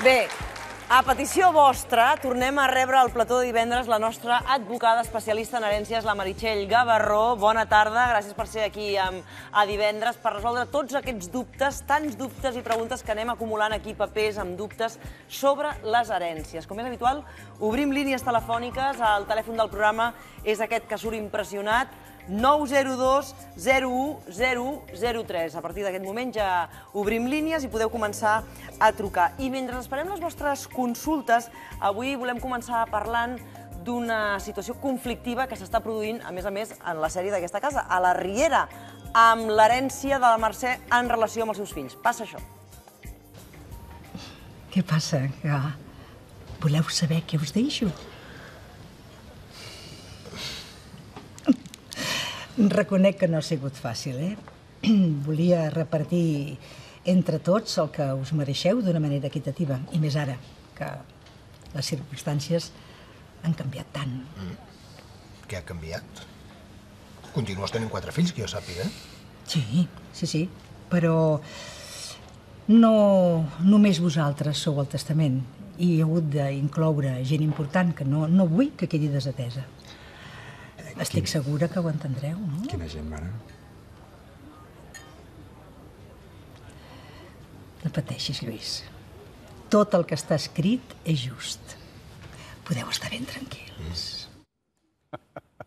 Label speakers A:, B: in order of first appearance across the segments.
A: Bé, a petició vostra, tornem a rebre al plató de divendres la nostra advocada especialista en herències, la Meritxell Gavarró. Bona tarda, gràcies per ser aquí amb, a divendres per resoldre tots aquests dubtes, tants dubtes i preguntes que anem acumulant aquí papers amb dubtes sobre les herències. Com és habitual, obrim línies telefòniques, el telèfon del programa és aquest que surt impressionat, 902 010103. A partir d'aquest moment ja obrim línies i podeu començar a trucar. I mentre esperem les vostres consultes, avui volem començar parlant d'una situació conflictiva que s'està produint, a més a més, en la sèrie d'aquesta casa, a la Riera, amb l'herència de la Mercè en relació amb els seus fills. Passa això. Què passa? Ah, voleu saber què us deixo? Reconec que no ha sigut fàcil, eh? Volia repartir entre tots el que us mereixeu d'una manera equitativa, i més ara, que les circumstàncies han canviat tant.
B: Mm. Què ha canviat? Continues tenint quatre fills, que jo sàpiga. Eh?
A: Sí, sí, sí, però no només vosaltres sou el testament i he hagut d'incloure gent important que no, no vull que quedi desatesa. Estic Quin... segura que ho entendreu, no? Quina gent, mare. No pateixis, Lluís. Tot el que està escrit és just. Podeu estar ben tranquils.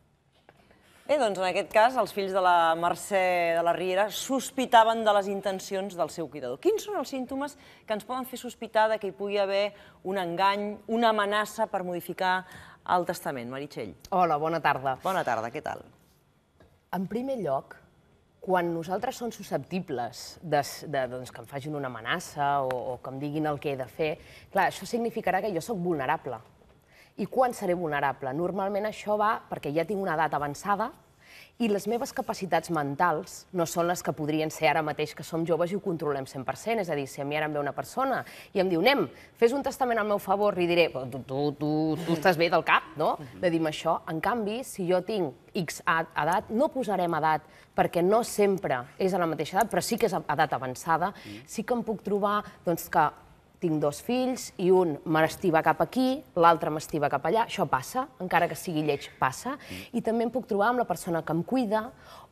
A: Bé, doncs en aquest cas, els fills de la Mercè de la Riera sospitaven de les intencions del seu cuidador. Quins són els símptomes que ens poden fer sospitar de que hi pugui haver un engany, una amenaça per modificar al testament. Meritxell. Hola, bona tarda. Bona tarda, què tal?
C: En primer lloc, quan nosaltres som susceptibles de, de, doncs, que em facin una amenaça o, o que em diguin el que he de fer, clar, això significarà que jo sóc vulnerable. I quan seré vulnerable? Normalment això va perquè ja tinc una edat avançada i les meves capacitats mentals no són les que podrien ser ara mateix que som joves i ho controlem 100%. És a dir, si a mi ara em ve una persona i em diu, «Nem, fes un testament al meu favor, i diré, tu, tu, tu, tu estàs bé del cap, no? De dir-me això. En canvi, si jo tinc X edat, no posarem edat, perquè no sempre és a la mateixa edat, però sí que és edat avançada, mm. sí que em puc trobar doncs, que tinc dos fills i un m'estiva cap aquí, l'altre m'estiva cap allà, això passa, encara que sigui lleig, passa, mm. i també em puc trobar amb la persona que em cuida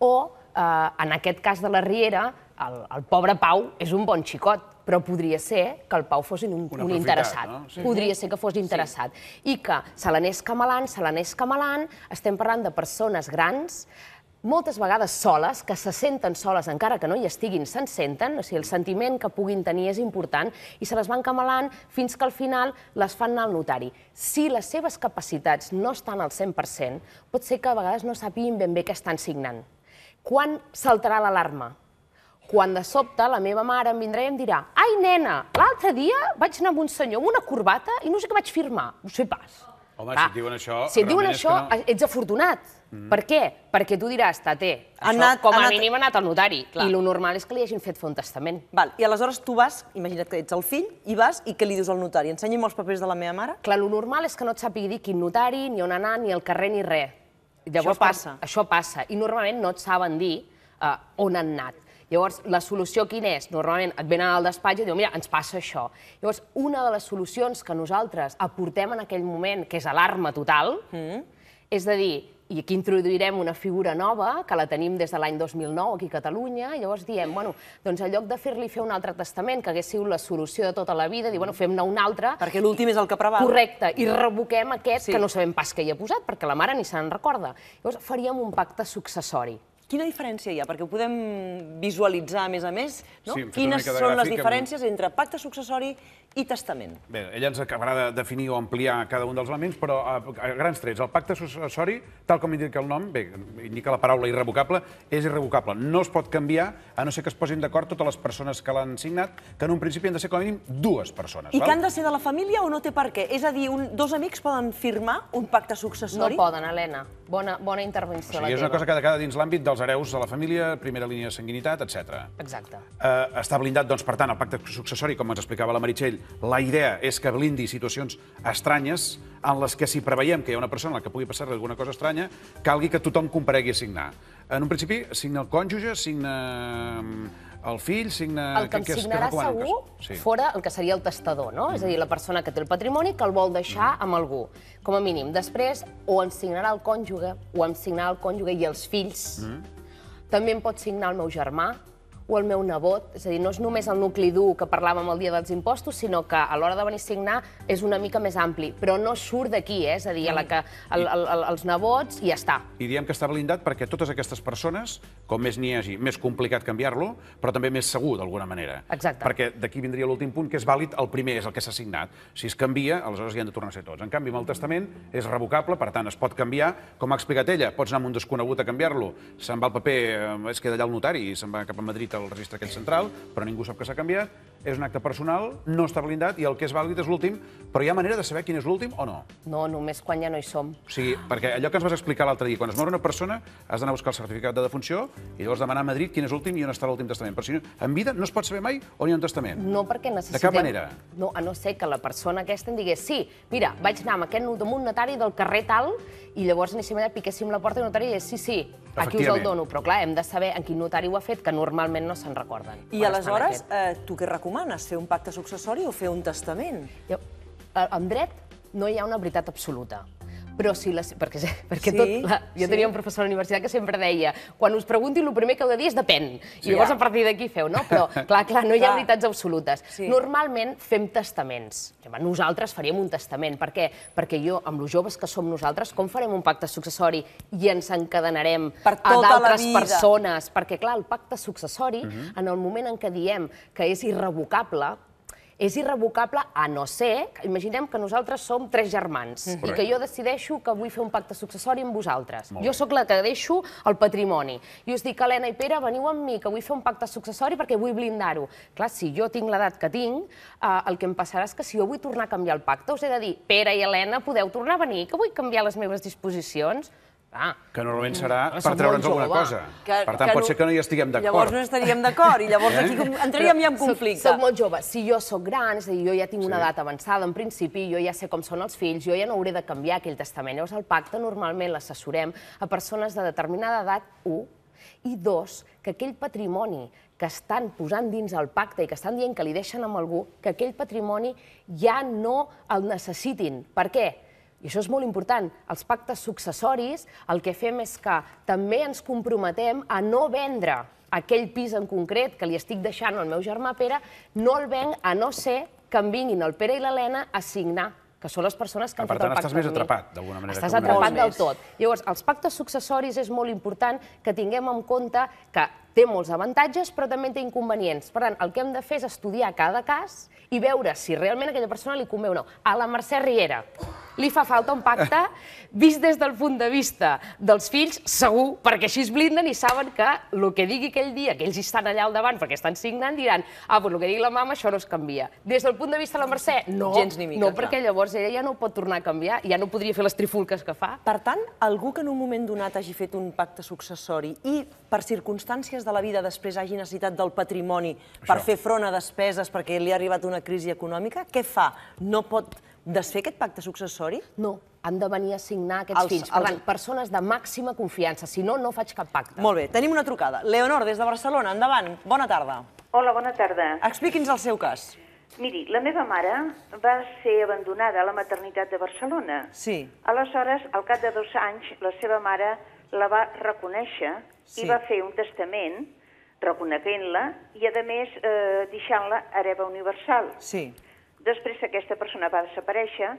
C: o, eh, en aquest cas de la Riera, el, el pobre Pau és un bon xicot, però podria ser que el Pau fos un, un interessat. No? Sí. Podria ser que fos interessat. Sí. I que se l'anés camalant, se l'anés camalant, estem parlant de persones grans moltes vegades soles, que se senten soles, encara que no hi estiguin, se'n senten, o sigui, el sentiment que puguin tenir és important, i se les van camalant fins que al final les fan anar al notari. Si les seves capacitats no estan al 100%, pot ser que a vegades no sapiguin ben bé què estan signant. Quan saltarà l'alarma? Quan de sobte la meva mare em vindrà i em dirà «Ai, nena, l'altre dia vaig anar amb un senyor amb una corbata i no sé què vaig firmar». No sé pas. Home, Clar, si et diuen això... Si et diuen això, no... Eh, ets afortunat. Mm -hmm. Per què? Perquè tu diràs, tate, això anat, com a anat... mínim ha anat al notari. Clar. I lo normal és que li hagin fet fer un testament. Val, I aleshores tu vas, imagina't que ets el fill, i vas i què li dius al notari? Ensenya'm els papers de la meva mare? Clar, lo normal és que no et sàpigui dir quin notari, ni on anar, ni el carrer, ni res. Llavors, això passa. això passa. I normalment no et saben dir uh, on han anat. Llavors, la solució quina és? Normalment et venen al despatx i diuen, mira, ens passa això. Llavors, una de les solucions que nosaltres aportem en aquell moment, que és alarma total, mm. és de dir, i aquí introduirem una figura nova, que la tenim des de l'any 2009 aquí a Catalunya, i llavors diem, bueno, doncs en lloc de fer-li fer un altre testament, que hagués sigut la solució de tota la vida, diu, bueno, fem-ne un altre... Perquè l'últim és el que preval. Correcte, i revoquem aquest sí. que no sabem pas què hi ha posat, perquè la mare ni se'n recorda. Llavors faríem un pacte successori. Quina diferència
A: hi ha? Perquè ho podem visualitzar, a més a més, no? quines són les diferències entre pacte successori i testament?
B: Bé, ella ens acabarà de definir o ampliar cada un dels elements, però a, grans trets, el pacte successori, tal com indica el nom, bé, indica la paraula irrevocable, és irrevocable. No es pot canviar, a no ser que es posin d'acord totes les persones que l'han signat, que en un principi han de ser com a mínim dues persones. I que han de
A: ser de la família o no té per què? És a dir, un, dos amics poden firmar un pacte successori? No poden, Helena. Bona, bona intervenció. la teva. és una cosa
B: que ha de quedar dins l'àmbit dels hereus de la família, primera línia de sanguinitat, etc. Exacte. Eh, està blindat, doncs, per tant, el pacte successori, com ens explicava la Meritxell, la idea és que blindi situacions estranyes en les que si preveiem que hi ha una persona a la que pugui passar alguna cosa estranya, calgui que tothom comparegui a signar. En un principi, signa el cònjuge, signa el fill signa... El que, que em signarà que segur
C: Sí. fora el que seria el testador, no? Mm. És a dir, la persona que té el patrimoni que el vol deixar mm. amb algú, com a mínim. Després, o em signarà el cònjuge, o em signarà el cònjuge i els fills. Mm. També em pot signar el meu germà, o el meu nebot. És a dir, no és només el nucli dur que parlàvem el dia dels impostos, sinó que a l'hora de venir a signar és una mica més ampli, però no surt d'aquí, eh? és a dir, a la que, el, el, el, els nebots i ja està.
B: I diem que està blindat perquè totes aquestes persones, com més n'hi hagi, més complicat canviar-lo, però també més segur, d'alguna manera. Exacte. Perquè d'aquí vindria l'últim punt, que és vàlid, el primer és el que s'ha signat. Si es canvia, aleshores hi han de tornar a ser tots. En canvi, amb el testament és revocable, per tant, es pot canviar, com ha explicat ella, pots anar amb un desconegut a canviar-lo, se'n va el paper, es eh, queda allà el notari, se'n va cap a Madrid a el registre aquell central, però ningú sap que s'ha canviat, és un acte personal, no està blindat, i el que és vàlid és l'últim, però hi ha manera de saber quin és l'últim o no?
C: No, només quan ja no hi som.
B: O sigui, perquè allò que ens vas explicar l'altre dia, quan es mor una persona, has d'anar a buscar el certificat de defunció i llavors demanar a Madrid quin és l'últim i on està l'últim testament. Però si no, en vida no es pot saber mai on hi ha un testament.
C: No, perquè necessitem... De cap manera. No, a no ser que la persona aquesta em digués, sí, mira, vaig anar amb aquest amb un notari del carrer tal i llavors anéssim allà, piquéssim la porta i el notari i sí, sí, aquí us el dono. Però clar, hem de saber en quin notari ho ha fet, que normalment no se'n recorden. I aleshores, eh, tu què recomanes? Fer un pacte successori o fer un testament? Jo, en dret no hi ha una veritat absoluta però si la... perquè, perquè sí, tot... La, jo sí. tenia un professor a la universitat que sempre deia quan us preguntin, el primer que heu de dir és depèn. Sí, I llavors ja. a partir d'aquí feu, no? Però, clar, clar, no hi ha clar. veritats absolutes. Sí. Normalment fem testaments. Nosaltres faríem un testament. Per què? Perquè jo, amb els joves que som nosaltres, com farem un pacte successori i ens encadenarem per a tota d'altres persones? Perquè, clar, el pacte successori, uh mhm. -huh. en el moment en què diem que és irrevocable, és irrevocable, a no ser... Imaginem que nosaltres som tres germans mm -hmm. i que jo decideixo que vull fer un pacte successori amb vosaltres. jo sóc la que deixo el patrimoni. I us dic, Helena i Pere, veniu amb mi, que vull fer un pacte successori perquè vull blindar-ho. Clar, si jo tinc l'edat que tinc, eh, el que em passarà és que si jo vull tornar a canviar el pacte, us he de dir, Pere i Helena, podeu tornar a venir, que vull canviar les meves disposicions. Ah.
B: Que normalment serà per treure'ns alguna jove. cosa. Que, per tant, pot no... ser que no hi estiguem d'acord. Llavors no
A: estaríem d'acord i llavors aquí eh? entraríem ja en conflicte.
C: Soc, soc molt jove. Si jo sóc gran, és a dir, jo ja tinc sí. una edat avançada, en principi, jo ja sé com són els fills, jo ja no hauré de canviar aquell testament. Llavors, el pacte normalment l'assessorem a persones de determinada edat, un, i dos, que aquell patrimoni que estan posant dins el pacte i que estan dient que li deixen amb algú, que aquell patrimoni ja no el necessitin. Per què? I això és molt important. Els pactes successoris el que fem és que també ens comprometem a no vendre aquell pis en concret que li estic deixant al meu germà Pere, no el venc a no ser que em vinguin el Pere i l'Helena a signar que són les persones que han per fet tant, el pacte amb mi. Per tant, estàs més atrapat, d'alguna manera. Estàs atrapat del tot. Llavors, els pactes successoris és molt important que tinguem en compte que Té molts avantatges, però també té inconvenients. Per tant, el que hem de fer és estudiar cada cas i veure si realment a aquella persona li convé o no. A la Mercè Riera li fa falta un pacte vist des del punt de vista dels fills, segur, perquè així es blinden i saben que el que digui aquell dia, que ells estan allà al davant perquè estan signant, diran, ah, doncs el que digui la mama, això no es canvia. Des del punt de vista de la Mercè, no, Gens ni mica, no perquè
A: llavors ella ja no pot tornar a canviar, ja no podria fer les trifulques que fa. Per tant, algú que en un moment donat hagi fet un pacte successori i per circumstàncies circumstàncies de la vida després hagi necessitat del patrimoni per fer front a despeses perquè li ha arribat una crisi econòmica, què fa? No pot desfer aquest pacte successori? No, han de venir
C: a signar aquests fills. Per tant,
A: persones de màxima confiança. Si no, no faig cap pacte. Molt bé, tenim una trucada. Leonor, des de Barcelona, endavant. Bona tarda. Hola, bona tarda. Expliqui'ns el seu cas.
D: Miri, la meva mare va ser abandonada a la maternitat de Barcelona. Sí. Aleshores, al cap de dos anys, la seva mare la va reconèixer sí. i va fer un testament reconeixent-la i, a més, eh, deixant-la hereva universal. Sí. Després aquesta persona va desaparèixer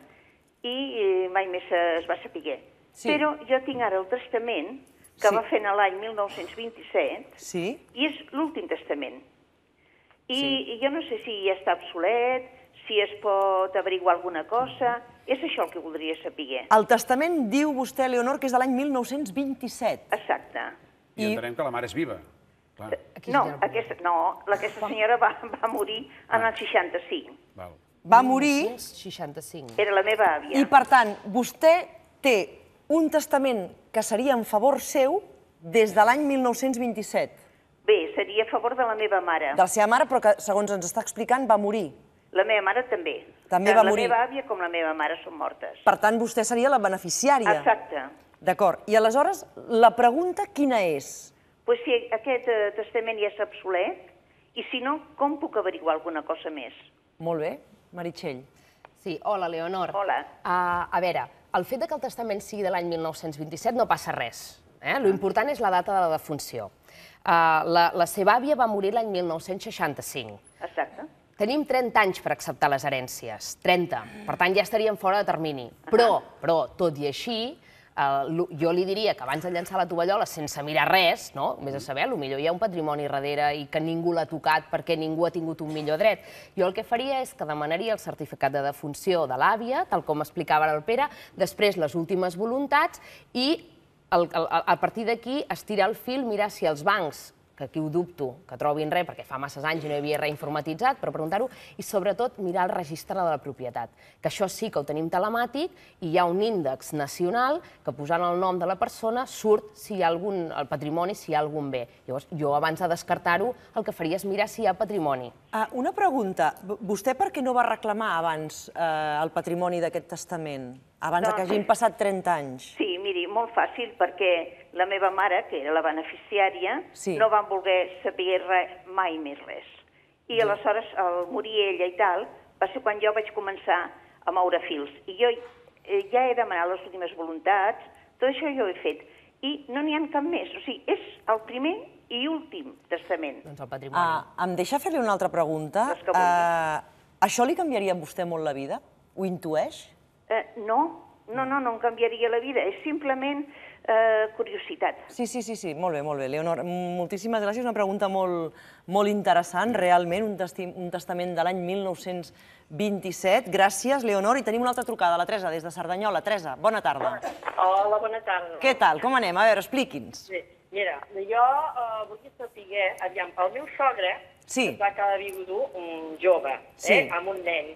D: i mai més es va saber. Sí. Però jo tinc ara el testament que sí. va fer l'any 1927 sí. i és l'últim testament. I, sí. I jo no sé si ja està obsolet, si es pot averiguar alguna cosa... És això el que voldria saber.
A: El testament, diu vostè, Leonor, que és de l'any 1927. Exacte.
B: I, entenem que la mare és viva.
C: Eh, no,
A: aquesta, no, aquesta senyora va, va morir en el 65.
E: Val.
C: Va morir... 65. Era la
A: meva àvia. I, per tant, vostè té un testament que seria en favor seu des de l'any 1927. Bé, seria a favor de la meva mare. De la seva mare, però que, segons ens està explicant, va morir.
D: La meva mare també. També va morir. La meva àvia com la meva mare són mortes.
A: Per tant, vostè seria la beneficiària. Exacte. D'acord. I aleshores, la pregunta quina és?
D: Pues si aquest eh, testament ja és obsolet, i si no, com puc averiguar alguna cosa més?
C: Molt bé. Meritxell. Sí, hola, Leonor. Hola. Uh, a veure, el fet de que el testament sigui de l'any 1927 no passa res. Eh? L'important és la data de la defunció. Uh, la, la seva àvia va morir l'any 1965. Exacte. Tenim 30 anys per acceptar les herències, 30. Per tant, ja estaríem fora de termini. Però, però, tot i així, Eh, jo li diria que abans de llançar la tovallola sense mirar res, no? més a mm. saber, millor hi ha un patrimoni darrere i que ningú l'ha tocat perquè ningú ha tingut un millor dret. Jo el que faria és que demanaria el certificat de defunció de l'àvia, tal com explicava el Pere, després les últimes voluntats i a partir d'aquí estirar el fil, mirar si els bancs que aquí ho dubto que trobin res, perquè fa masses anys i no hi havia res informatitzat, però preguntar-ho, i sobretot mirar el registre de la propietat, que això sí que ho tenim telemàtic i hi ha un índex nacional que posant el nom de la persona surt si hi ha algun, el patrimoni, si hi ha algun bé.
A: Llavors, jo abans de descartar-ho, el que faria és mirar si hi ha patrimoni. Ah, una pregunta, vostè per què no va reclamar abans eh, el patrimoni d'aquest testament? Abans no, que hagin passat 30 anys.
D: Sí, molt fàcil perquè la meva mare, que era la beneficiària, sí. no van voler saber res, mai més res. I sí. aleshores, al morir ella i tal, va ser quan jo vaig començar a moure fils. I jo eh, ja he demanat les últimes voluntats, tot això jo ho he fet. I no n'hi ha cap més. O sigui, és el primer i últim testament.
A: Doncs el patrimoni. Ah, em deixa fer-li una altra pregunta. Ah, això li canviaria a vostè molt la vida? Ho intueix?
D: Eh, no, no, no, no em canviaria la vida, és simplement
A: eh, curiositat. Sí, sí, sí, sí, molt bé, molt bé. Leonor, moltíssimes gràcies, una pregunta molt, molt interessant, realment, un, testi, un testament de l'any 1927. Gràcies, Leonor, i tenim una altra trucada, la Teresa, des de Cerdanyola. Teresa, bona tarda.
D: Hola, bona tarda. Què tal,
A: com anem? A veure, expliqui'ns.
D: Sí, mira, jo eh, volia saber, aviam, el meu sogre sí. es va quedar viudu un jove, eh, sí. eh, amb un nen.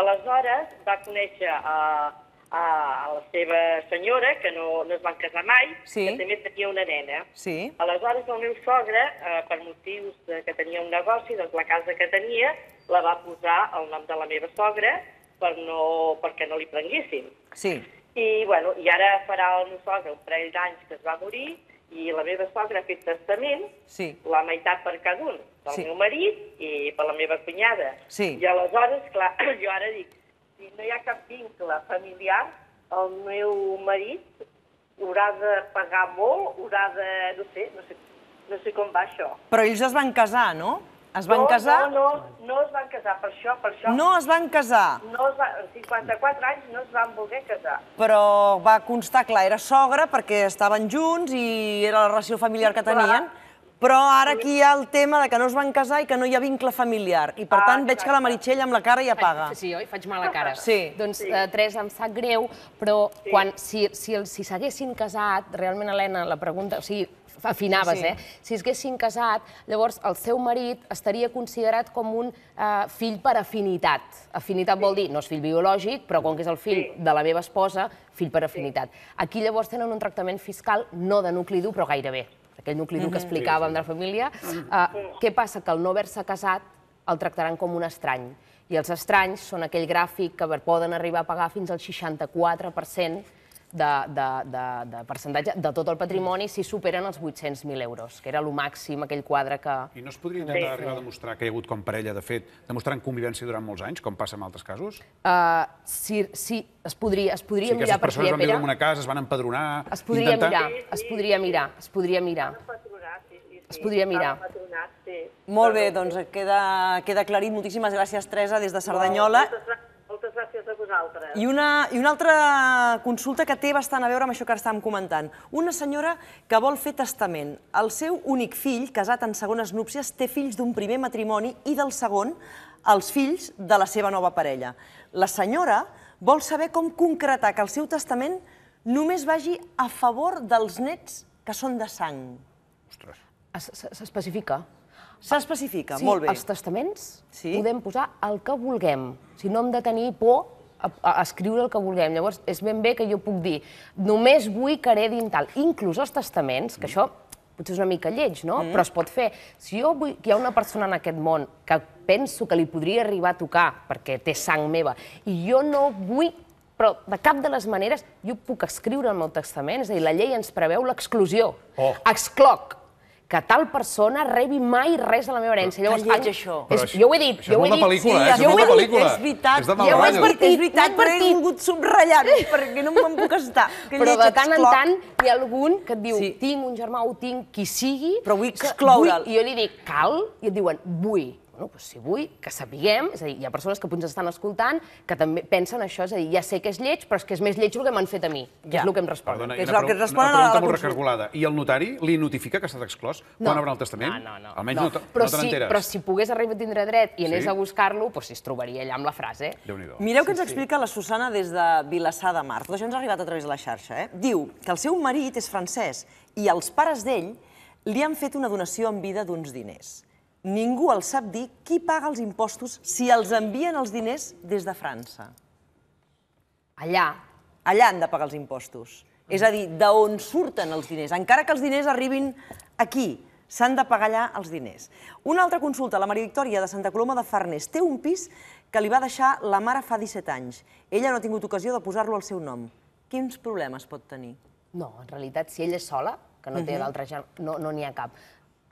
D: Aleshores va conèixer... Eh, a, a la seva senyora, que no, no es van casar mai, sí. que també tenia una nena. Sí. Aleshores, el meu sogre, eh, per motius de que tenia un negoci, doncs la casa que tenia la va posar al nom de la meva sogra per no, perquè no li prenguéssim. Sí. I, bueno, I ara farà el meu sogre un parell d'anys que es va morir i la meva sogra ha fet testament, sí. la meitat per cada un, del sí. meu marit i per la meva cunyada. Sí. I aleshores, clar, jo ara dic, si no hi ha cap vincle familiar, el meu marit haurà de pagar molt, haurà de... no sé, no sé, no sé com va això.
A: Però ells es van casar, no? Es van no, casar?
D: No, no, no es van casar, per això, per
A: això. No es van casar?
D: No es va, en 54 anys no es van voler casar.
A: Però va constar, clar, era sogra perquè estaven junts i era la relació familiar que tenien. Clar però ara aquí hi ha el tema de que no es van casar i que no hi ha vincle familiar. I, per ah, tant, veig que la Meritxell amb la cara ja paga. Sí,
C: oi? Faig mala cara. Sí.
A: Doncs, Eh, Teresa, em sap greu, però quan, si
C: s'haguessin si, si casat, realment, Helena, la pregunta... O sigui, afinaves, sí. eh? Si es casat, llavors el seu marit estaria considerat com un eh, fill per afinitat. Afinitat sí. vol dir, no és fill biològic, però com que és el fill sí. de la meva esposa, fill per afinitat. Sí. Aquí llavors tenen un tractament fiscal no de nucli dur, però gairebé aquell nucli dur mhm. que explicàvem de la família, mhm. eh, què passa? Que el no haver-se casat el tractaran com un estrany. I els estranys són aquell gràfic que poden arribar a pagar fins al 64% de, de, de, de percentatge de tot el patrimoni si superen els 800.000 euros, que era el màxim, aquell quadre que... I no es podria sí. arribar a
B: demostrar que hi ha hagut com parella, de fet, demostrant convivència durant molts anys, com passa en altres casos?
C: Uh, eh, sí, sí, es podria, es podria sí, mirar per si... Sí, aquestes persones van viure en una
B: casa, es van empadronar... Es podria intentar... mirar,
A: es podria mirar, es podria mirar. Es podria mirar. Molt bé, doncs queda, queda aclarit. Moltíssimes gràcies, Teresa, des de Cerdanyola
D: vosaltres. I una, I
A: una altra consulta que té bastant a veure amb això que estàvem comentant. Una senyora que vol fer testament. El seu únic fill, casat en segones núpcies, té fills d'un primer matrimoni i del segon els fills de la seva nova parella. La senyora vol saber com concretar que el seu testament només vagi a favor dels nets que són de sang. Ostres. S'especifica. S'especifica, sí, molt bé. Els testaments sí? podem posar el
C: que vulguem. Si no hem de tenir por a, escriure el que vulguem. Llavors, és ben bé que jo puc dir, només vull que heredin tal. Inclús els testaments, que això potser és una mica lleig, no? Mm. Però es pot fer. Si jo vull que hi ha una persona en aquest món que penso que li podria arribar a tocar, perquè té sang meva, i jo no vull però de cap de les maneres jo puc escriure el meu testament, és a dir, la llei ens preveu l'exclusió. Oh. Excloc que tal persona rebi mai res de la meva herència. Llavors, faig això. És, això, jo ho he dit. Això jo ho he dit. Pel·lícula, sí, eh? jo ho he dit. Pel·lícula. És veritat. És de mal jo ho he És veritat, però he vingut subratllant, perquè no me'n puc estar. Que però de tant en tant hi ha algun que et diu, sí. tinc un germà o tinc qui sigui... Però vull excloure'l. I jo li dic, cal, i et diuen, vull bueno, doncs si vull, que sapiguem, és a dir, hi ha persones que potser estan escoltant que també pensen això, és a dir, ja sé que és lleig, però és que és més lleig el que m'han fet a mi, que ja. és el que em responen. Perdona,
B: que és una, que et una, una pregunta molt recargolada. I el notari li notifica que ha estat exclòs? No. Quan obren el testament? No, no, no. Almenys no, no, però no te Si, però si
C: pogués arribar a tindre dret i anés sí? a buscar-lo, doncs es trobaria
A: allà amb la frase.
E: Mireu sí, què ens sí. explica
A: la Susana des de Vilassar de Mar. Tot això ens ha arribat a través de la xarxa. Eh? Diu que el seu marit és francès i els pares d'ell li han fet una donació en vida d'uns diners ningú el sap dir qui paga els impostos si els envien els diners des de França. Allà. Allà han de pagar els impostos. És a dir, d'on surten els diners. Encara que els diners arribin aquí, s'han de pagar allà els diners. Una altra consulta, la Maria Victòria de Santa Coloma de Farners. Té un pis que li va deixar la mare fa 17 anys. Ella no ha tingut ocasió de posar-lo al seu nom. Quins problemes pot tenir? No, en realitat, si ella és sola, que no té uh mhm. -huh. l'altre... No n'hi no ha cap.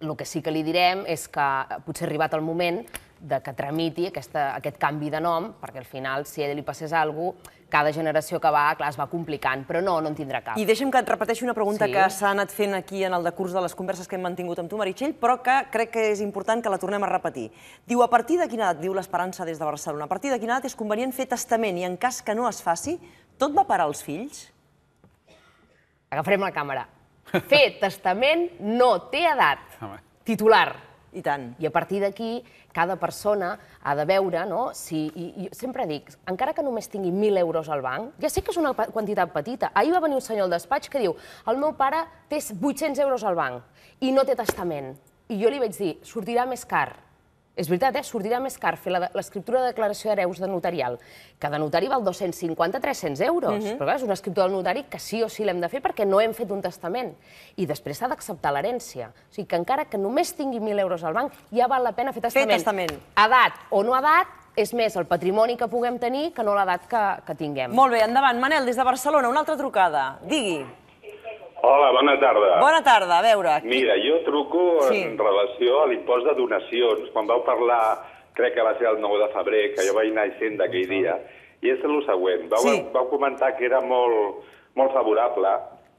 C: El que sí que li direm és que potser ha arribat el moment de que tramiti aquesta, aquest canvi de nom, perquè al final, si a ell li passés alguna cosa, cada generació que va, clar, es va complicant, però no, no en tindrà cap. I
A: deixa'm que et repeteixi una pregunta sí. que s'ha anat fent aquí en el decurs de les converses que hem mantingut amb tu, Meritxell, però que crec que és important que la tornem a repetir. Diu, a partir de quina edat, diu l'Esperança des de Barcelona, a partir de quina edat és convenient fer testament i en cas que no es faci, tot va parar als fills? Agafarem la càmera. Fer testament no té edat.
C: Titular. I tant. I a partir d'aquí, cada persona ha de veure, no? Si, i, i sempre dic, encara que només tingui 1.000 euros al banc, ja sé que és una quantitat petita. Ahir va venir un senyor al despatx que diu el meu pare té 800 euros al banc i no té testament. I jo li vaig dir, sortirà més car. És veritat, eh? sortirà més car fer l'escriptura de declaració d'hereus de notarial, que de notari val 250-300 euros, uh mhm. -huh. però és una escriptura del notari que sí o sí l'hem de fer perquè no hem fet un testament. I després s'ha d'acceptar l'herència. O sigui que encara que només tingui 1.000 euros al banc, ja val la pena fer testament. Fer testament. Edat o no edat, és més el patrimoni que puguem tenir que no l'edat que, que tinguem. Molt
A: bé, endavant. Manel, des de Barcelona, una altra trucada. Digui.
F: Hola, bona tarda. Bona
A: tarda, a veure...
C: Qui... Mira,
F: jo truco sí. en relació a l'impost de donacions. Quan vau parlar, crec que va ser el 9 de febrer, que jo vaig anar a Hisenda aquell dia, i és el següent. Vau, sí. vau comentar que era molt, molt favorable,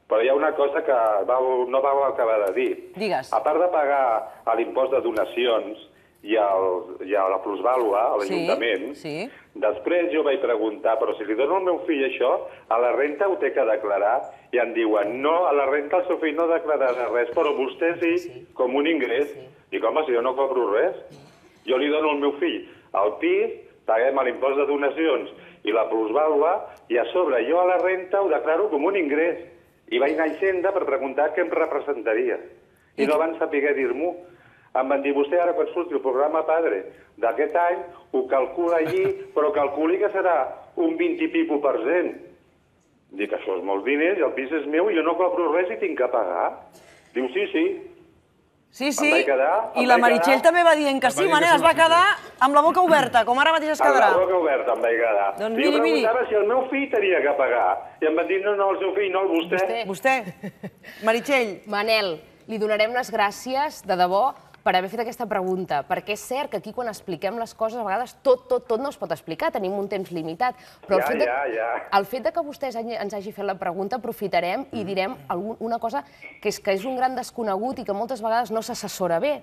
F: però hi ha una cosa que vau, no vau acabar de dir. Digues. A part de pagar l'impost de donacions, i, el, i a la plusvàlua, a l'Ajuntament. Sí, sí. Després jo vaig preguntar, però si li dono al meu fill això, a la renta ho té que declarar, i em diuen, no, a la renta el seu fill no declararà res, però vostè sí, sí. com un ingrés. Sí. Dic, home, si jo no cobro res, jo li dono al meu fill el pis, paguem l'impost de donacions i la plusvàlua, i a sobre jo a la renta ho declaro com un ingrés. I vaig anar a Hisenda per preguntar què em representaria. I no van saber dir-m'ho. Em van dir, vostè ara quan surti el programa padre d'aquest any, ho calcula allí, però calculi que serà un 20 i pico per cent. Dic, això és molts diners, el pis és meu i jo no cobro res i tinc que pagar. Diu, sí, sí.
A: Sí, sí, quedar, i la Meritxell també va dient que sí, Manel, es va quedar amb la boca oberta, com ara mateix es quedarà. Amb la
F: boca oberta em vaig quedar. Doncs miri, miri. Jo preguntava si el meu fill tenia que pagar, i em van dir, no, no, el seu fill, no, el
E: vostè.
C: Vostè. vostè. Meritxell. Manel, li donarem les gràcies, de debò, per haver fet aquesta pregunta, perquè és cert que aquí quan expliquem les coses a vegades tot, tot, tot no es pot explicar, tenim un temps limitat, però el, ja, fet, de, ja, ja. el fet de que vostè ens hagi fet la pregunta aprofitarem i mm. direm alguna una cosa que és que és un gran desconegut i que moltes vegades no s'assessora bé.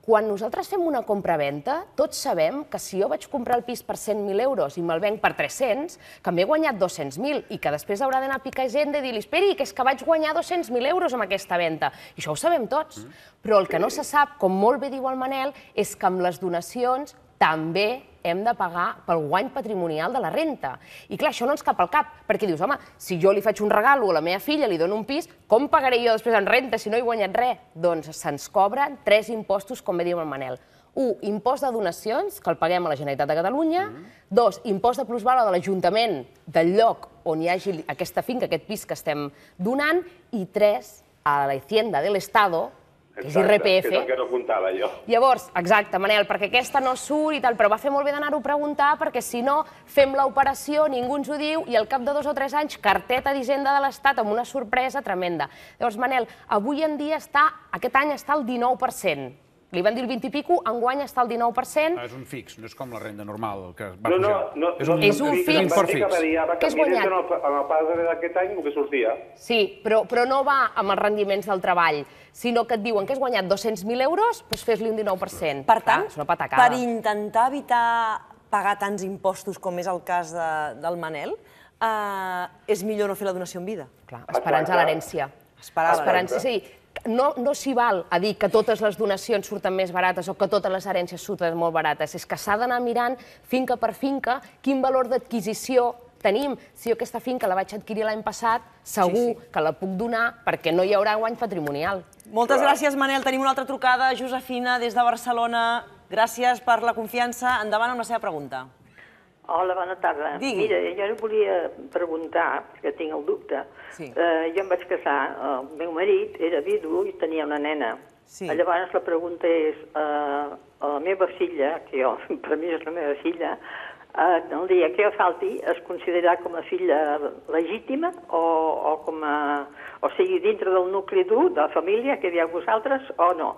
C: Quan nosaltres fem una compra venta tots sabem que si jo vaig comprar el pis per 100.000 euros i me'l venc per 300, que m'he guanyat 200.000 i que després haurà d'anar a picar gent de dir esperi, que és que vaig guanyar 200.000 euros amb aquesta venda. I això ho sabem tots. Mm. Però el que no se sap, com molt bé diu el Manel, és que amb les donacions també hem de pagar pel guany patrimonial de la renta. I clar, això no ens cap al cap, perquè dius, home, si jo li faig un regal o a la meva filla li dono un pis, com pagaré jo després en renta si no he guanyat res? Doncs se'ns cobren tres impostos, com bé diu el Manel. Un, impost de donacions, que el paguem a la Generalitat de Catalunya. Mm. Dos, impost de plusvalua de l'Ajuntament del lloc on hi hagi aquesta finca, aquest pis que estem donant. I tres, a la Hacienda de l'Estado, Exacte, és IRPF. Que és el que
F: no comptava jo.
C: Llavors, exacte, Manel, perquè aquesta no surt i tal, però va fer molt bé d'anar-ho a preguntar, perquè si no, fem l'operació, ningú ens ho diu, i al cap de dos o tres anys, carteta d'Hisenda de l'Estat amb una sorpresa tremenda. Llavors, Manel, avui en dia està, aquest any està al 19%. Li van dir el 20 i pico, guany està el 19%. Ah, és un fix, no és com la renda normal que va no, pujar. No, no, és un, és un fix. fix. fix. Que, que és guanyat. En
F: el, el pas d'aquest any el que sortia.
C: Sí, però, però no va amb els rendiments del treball, sinó que et diuen que has guanyat 200.000
A: euros, doncs fes-li un 19%.
C: Per tant, ah, per
A: intentar evitar pagar tants impostos com és el cas de, del Manel, eh, és millor no fer la donació en vida. Clar, esperar-nos a l'herència. esperar Esperança, sí no, no s'hi val a dir que totes les
C: donacions surten més barates o que totes les herències surten molt barates. És que s'ha d'anar mirant finca per finca quin valor d'adquisició tenim. Si jo aquesta finca la vaig adquirir l'any passat, segur sí, sí. que la puc donar perquè no hi haurà guany patrimonial. Moltes gràcies,
A: Manel. Tenim una altra trucada. Josefina, des de Barcelona. Gràcies per la confiança. Endavant amb la seva pregunta.
E: Hola, bona tarda. Digui. Mira, jo li volia preguntar, perquè tinc el dubte.
A: Sí.
C: Eh,
E: jo em vaig casar, el meu marit era vidu i tenia una nena. Sí. Eh, llavors la pregunta és, eh, la meva filla, que jo, per mi és la meva filla, eh, el dia que jo falti es considerarà com a filla legítima o, o com a... o sigui, dintre del nucli dur de la família que hi ha vosaltres o no?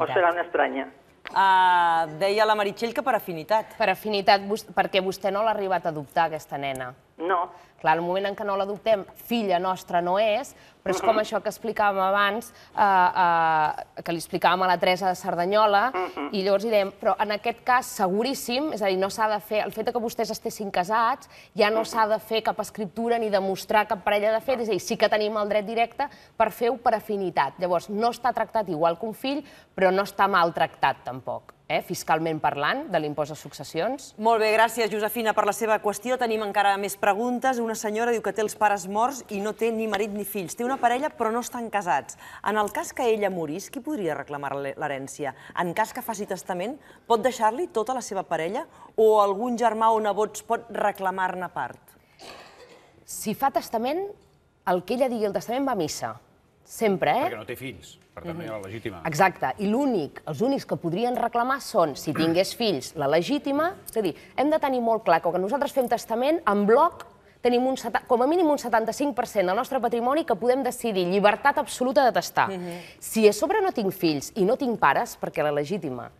E: O serà una estranya?
A: Eh, deia la Meritxell que per afinitat. Per afinitat, perquè
C: vostè no l'ha arribat a adoptar, aquesta nena. No. Clar, el moment en què no l'adoptem, filla nostra no és, però és com això que explicàvem abans, eh, eh, que li explicàvem a la Teresa de Cerdanyola, uh -huh. i llavors hi dèiem, però en aquest cas seguríssim, és a dir, no s'ha de fer, el fet que vostès estessin casats, ja no s'ha de fer cap escriptura ni demostrar cap parella de fet, és a dir, sí que tenim el dret directe per fer-ho per afinitat. Llavors, no està tractat igual que un fill, però no està
A: maltractat tampoc eh, fiscalment parlant, de l'impost de successions. Molt bé, gràcies, Josefina, per la seva qüestió. Tenim encara més preguntes. Una senyora diu que té els pares morts i no té ni marit ni fills. Té una parella, però no estan casats. En el cas que ella morís, qui podria reclamar l'herència? En cas que faci testament, pot deixar-li tota la seva parella o algun germà o nebots pot reclamar-ne part? Si fa testament,
C: el que ella digui al el testament va a missa. Sempre, eh? Perquè no
B: té fills, per tant, no hi ha la mhm. legítima.
C: Exacte, i l'únic, els únics que podrien reclamar són, si tingués fills, la legítima, és a dir, hem de tenir molt clar que quan nosaltres fem testament, en bloc tenim un, com a mínim un 75% del nostre patrimoni que podem decidir llibertat absoluta de tastar. Mhm. Si a sobre no tinc fills i no tinc pares, perquè la legítima,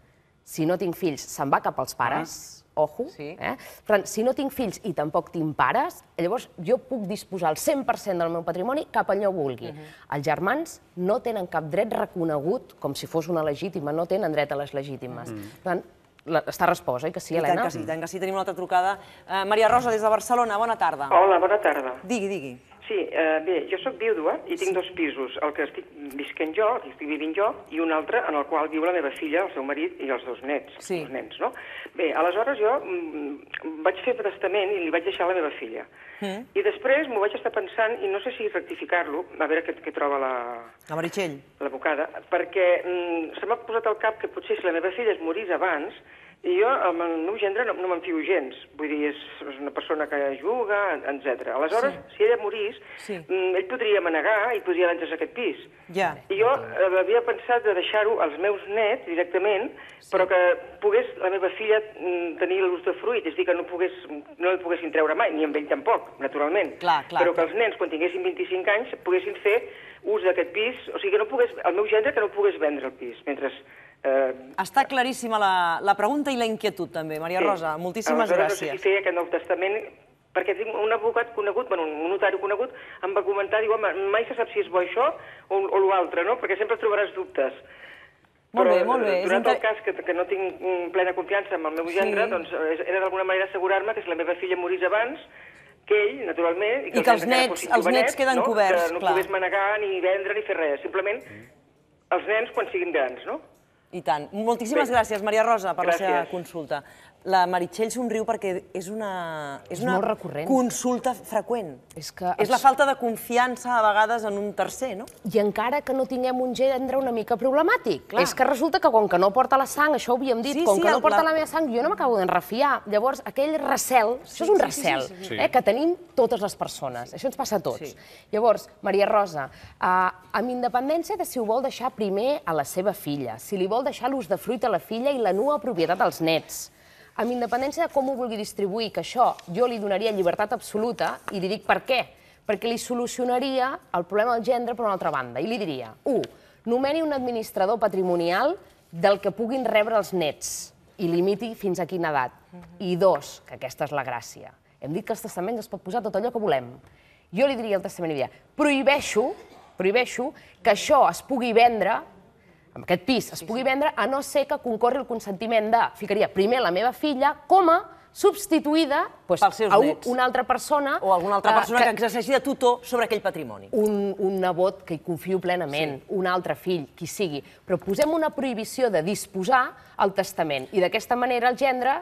C: si no tinc fills, se'n va cap als pares... Ah ojo, sí. eh? per tant, si no tinc fills i tampoc tinc pares, llavors jo puc disposar el 100% del meu patrimoni cap allò vulgui. Uh mhm. -huh. Els germans no tenen cap dret reconegut, com si fos una legítima, no tenen dret a les legítimes. Uh mhm. -huh. Per tant, la, està resposa, oi que sí, Helena? I tant que sí, tant
A: que sí. Tenim una altra trucada. Uh, Maria Rosa, des de Barcelona, bona tarda. Hola, bona tarda. Digui, digui.
E: Sí, eh, bé, jo sóc vídua i tinc dos pisos, el que estic visquent jo, el que estic vivint jo, i un altre en el qual viu la meva filla, el seu marit i els dos nets, sí. els nens, no? Bé, aleshores jo mm, mm, vaig fer testament i li vaig deixar a la meva filla. Eh? I després m'ho vaig estar pensant, i no sé si rectificar-lo, a veure què, què troba la... La Meritxell. L'abocada, perquè se m'ha posat al cap que potser si la meva filla es morís abans, i jo, amb el meu gendre, no, no m'enfio gens. Vull dir, és, és una persona que juga, etc. Aleshores, sí. si ella morís, sí. Mm, ell podria manegar i podria a aquest pis. Ja. I jo ja. Eh, havia pensat de deixar-ho als meus nets directament, sí. però que pogués la meva filla mm, tenir l'ús de fruit, és dir, que no, pogués, no el poguessin treure mai, ni amb ell tampoc, naturalment.
A: Clar, clar, però que els
E: nens, quan tinguessin 25 anys, poguessin fer ús d'aquest pis, o sigui, que no pogués, el meu gendre que no pogués vendre el pis, mentre Eh,
A: Està claríssima la, la pregunta i la inquietud, també, Maria sí. Rosa. Moltíssimes Aleshores, gràcies. Aleshores,
E: sí, feia aquest nou testament perquè tinc un advocat conegut, bueno, un notari conegut, em va comentar, diu, home, mai se sap si és bo això o, o l'altre, no? Perquè sempre trobaràs dubtes. Molt bé, molt bé. Eh, durant el cas que, que no tinc plena confiança amb el meu gendre, sí. doncs era d'alguna manera assegurar-me que si la meva filla morís abans, que ell, naturalment... I que, I que els, nets, els nets queden no? coberts, que no clar. no pogués manegar, ni vendre, ni fer res. Simplement, els nens quan siguin grans, no?
A: I tant. Moltíssimes gràcies, Maria Rosa, per la seva consulta la Meritxell somriu perquè és una, és, és una consulta freqüent. És, que és la falta de confiança a
C: vegades en un tercer, no? I encara que no tinguem un gendre una mica problemàtic. Clar. És que resulta que com que no porta la sang, això ho havíem dit, sí, com sí, que no porta la... la meva sang, jo no m'acabo d'enrefiar. Llavors, aquell recel, sí, això és un recel, sí, eh, que tenim totes les persones. Això ens passa a tots. Llavors, Maria Rosa, eh, amb independència de si ho vol deixar primer a la seva filla, si li vol deixar l'ús de fruit a la filla i la nua propietat als nets, amb independència de com ho vulgui distribuir, que això jo li donaria llibertat absoluta, i li dic per què. Perquè li solucionaria el problema del gendre per una altra banda. I li diria, 1. Nomeni un administrador patrimonial del que puguin rebre els nets i limiti fins a quina edat. I dos, que aquesta és la gràcia. Hem dit que els testaments es pot posar tot allò que volem. Jo li diria al testament, i diria, prohibeixo, prohibeixo que això es pugui vendre amb aquest pis es pugui vendre, a no ser que concorri el consentiment de, ficaria primer la meva filla, com a substituïda
A: pues, doncs, a un, una altra persona... O alguna altra eh, persona que, que exerceixi de tutor sobre aquell patrimoni.
C: Un, un nebot que hi confio plenament, sí. un altre fill, qui sigui. Però posem una prohibició de disposar al testament i d'aquesta manera el gendre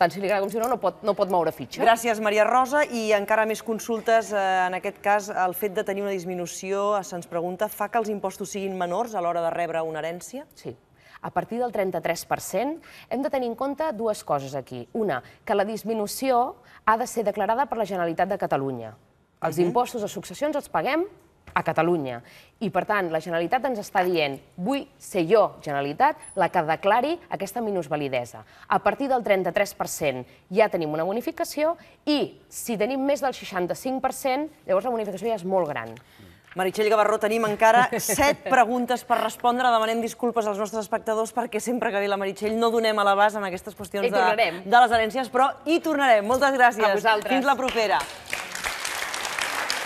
C: tant si li agrada com si no, no pot, no pot moure fitxa. Gràcies,
A: Maria Rosa. I encara més consultes, eh, en aquest cas, el fet de tenir una disminució, eh, se'ns pregunta, fa que els impostos siguin menors a l'hora de rebre una herència? Sí. A
C: partir del 33% hem de tenir en compte dues coses aquí. Una, que la disminució ha de ser declarada per la Generalitat de Catalunya. Els uh -huh. impostos de successions els paguem a Catalunya. I, per tant, la Generalitat ens està dient vull ser jo, Generalitat, la que declari aquesta minusvalidesa. A partir del 33% ja tenim una bonificació i si tenim més del 65%, llavors la bonificació ja és molt gran.
A: Meritxell Gavarró, tenim encara set preguntes per respondre. Demanem disculpes als nostres espectadors perquè sempre que ve la Meritxell no donem a l'abast en aquestes qüestions de, de les herències, però hi tornarem. Moltes gràcies. A vosaltres. Fins la propera.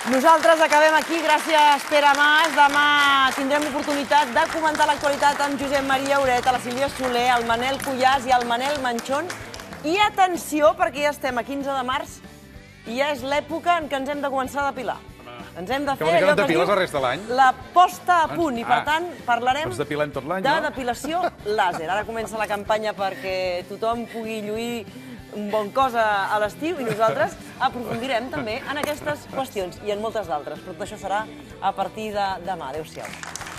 A: Nosaltres acabem aquí. Gràcies, Pere Mas. Demà tindrem l'oportunitat de comentar l'actualitat amb Josep Maria Oreta, la Silvia Soler, el Manel Cullàs i el Manel Manchón. I atenció, perquè ja estem a 15 de març i ja és l'època en què ens hem de començar a depilar. Ens hem de fer allò que diu la, la posta a punt. I, per ah, tant, parlarem
B: tot de
A: depilació làser. Ara comença la campanya perquè tothom pugui lluir un bon cos a, l'estiu i nosaltres aprofundirem també en aquestes qüestions i en moltes d'altres, però tot això serà a partir de demà. Adéu-siau.